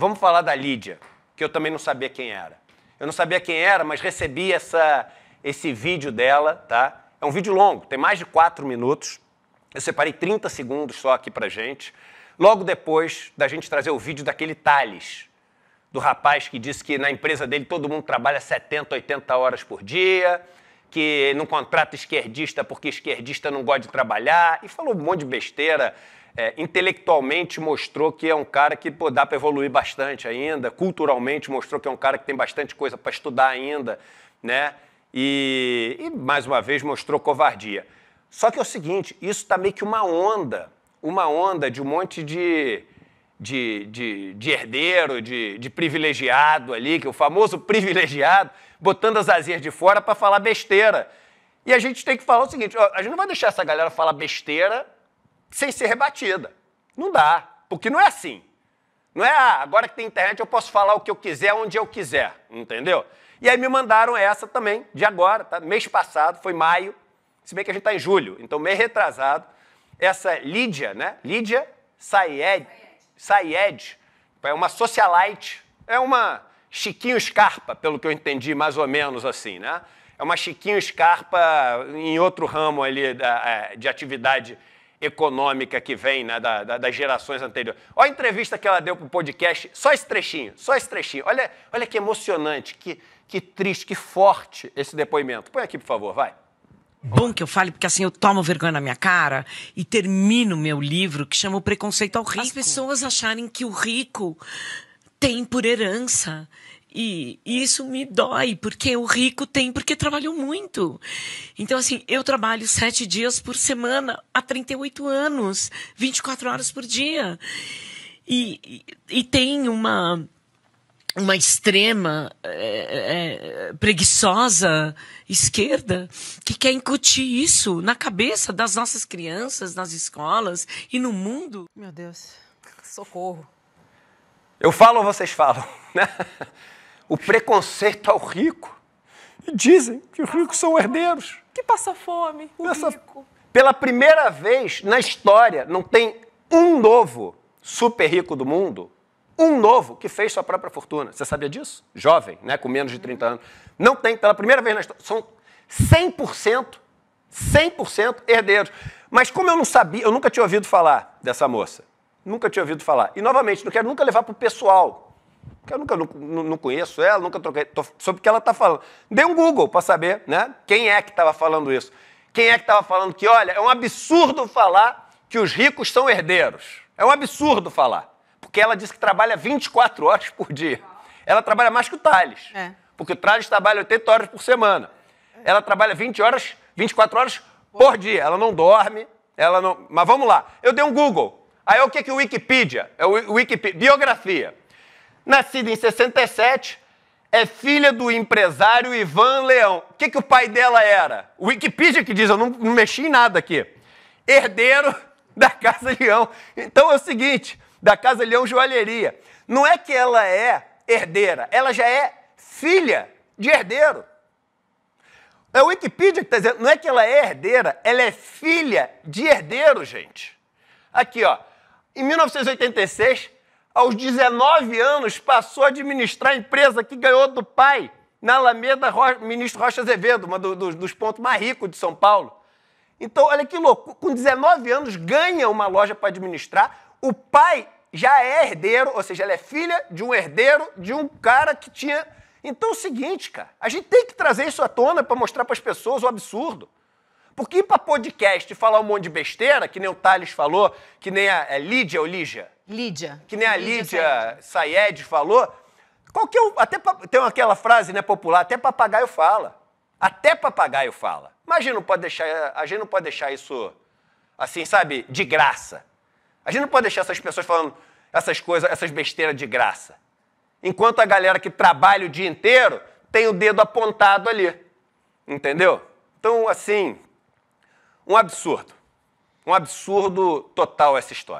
Vamos falar da Lídia, que eu também não sabia quem era. Eu não sabia quem era, mas recebi essa, esse vídeo dela, tá? É um vídeo longo, tem mais de quatro minutos. Eu separei 30 segundos só aqui pra gente. Logo depois da gente trazer o vídeo daquele Thales, do rapaz que disse que na empresa dele todo mundo trabalha 70, 80 horas por dia, que não contrata esquerdista porque esquerdista não gosta de trabalhar, e falou um monte de besteira é, intelectualmente mostrou que é um cara que pô, dá para evoluir bastante ainda, culturalmente mostrou que é um cara que tem bastante coisa para estudar ainda, né? E, e, mais uma vez mostrou covardia. Só que é o seguinte, isso está meio que uma onda, uma onda de um monte de, de, de, de herdeiro, de, de privilegiado ali, que é o famoso privilegiado, botando as asinhas de fora para falar besteira. E a gente tem que falar o seguinte, ó, a gente não vai deixar essa galera falar besteira sem ser rebatida. Não dá, porque não é assim. Não é, ah, agora que tem internet eu posso falar o que eu quiser, onde eu quiser, entendeu? E aí me mandaram essa também, de agora, tá? mês passado, foi maio, se bem que a gente está em julho, então mês retrasado. Essa Lídia, né? Lídia Sayed, Sayed é uma socialite, é uma Chiquinho Scarpa, pelo que eu entendi, mais ou menos assim, né? É uma Chiquinho Scarpa em outro ramo ali da, é, de atividade econômica que vem né, da, da, das gerações anteriores. Olha a entrevista que ela deu para o podcast, só esse trechinho, só esse trechinho. Olha, olha que emocionante, que, que triste, que forte esse depoimento. Põe aqui, por favor, vai. Bom que eu fale, porque assim eu tomo vergonha na minha cara e termino meu livro que chama O Preconceito ao Rico. As pessoas acharem que o rico tem por herança e, isso me dói, porque o rico tem porque trabalhou muito. Então, assim, eu trabalho sete dias por semana há 38 anos, 24 horas por dia. E, e, e tem uma, uma extrema é, é, preguiçosa esquerda que quer incutir isso na cabeça das nossas crianças, nas escolas e no mundo. Meu Deus, socorro. Eu falo ou vocês falam? o preconceito ao rico. E dizem que os ricos são herdeiros. Que passa fome, o rico. Pela primeira vez na história, não tem um novo super rico do mundo, um novo que fez sua própria fortuna. Você sabia disso? Jovem, né, com menos de 30 anos. Não tem, pela primeira vez na história, são 100%, 100% herdeiros. Mas como eu não sabia, eu nunca tinha ouvido falar dessa moça. Nunca tinha ouvido falar. E, novamente, não quero nunca levar para o pessoal, eu nunca não, não conheço ela, nunca troquei, tô, sobre o que ela está falando. Dei um Google para saber né, quem é que estava falando isso. Quem é que estava falando que, olha, é um absurdo falar que os ricos são herdeiros. É um absurdo falar. Porque ela disse que trabalha 24 horas por dia. Ela trabalha mais que o Thales É. Porque o Thales trabalha 80 horas por semana. Ela trabalha 20 horas, 24 horas por dia. Ela não dorme, ela não. Mas vamos lá. Eu dei um Google. Aí o que, que o Wikipedia? É o Wikipedia. Biografia nascida em 67, é filha do empresário Ivan Leão. O que, que o pai dela era? O Wikipedia que diz, eu não, não mexi em nada aqui. Herdeiro da Casa Leão. Então é o seguinte, da Casa Leão Joalheria. Não é que ela é herdeira, ela já é filha de herdeiro. É o Wikipedia que está dizendo, não é que ela é herdeira, ela é filha de herdeiro, gente. Aqui, ó, em 1986, aos 19 anos, passou a administrar a empresa que ganhou do pai, na Alameda Ro... Ministro Rocha Azevedo, um do, do, dos pontos mais ricos de São Paulo. Então, olha que louco, com 19 anos ganha uma loja para administrar, o pai já é herdeiro, ou seja, ela é filha de um herdeiro, de um cara que tinha. Então é o seguinte, cara, a gente tem que trazer isso à tona para mostrar para as pessoas o absurdo. Porque ir para podcast e falar um monte de besteira, que nem o Thales falou, que nem a, a é Lídia ou Lígia, Lídia. Que nem a Lídia, Lídia Sayed falou. Qualquer, até, tem aquela frase né, popular, até papagaio fala. Até papagaio fala. Mas a gente não pode deixar, a gente não pode deixar isso, assim, sabe, de graça. A gente não pode deixar essas pessoas falando essas coisas, essas besteiras de graça. Enquanto a galera que trabalha o dia inteiro tem o dedo apontado ali. Entendeu? Então, assim, um absurdo. Um absurdo total essa história.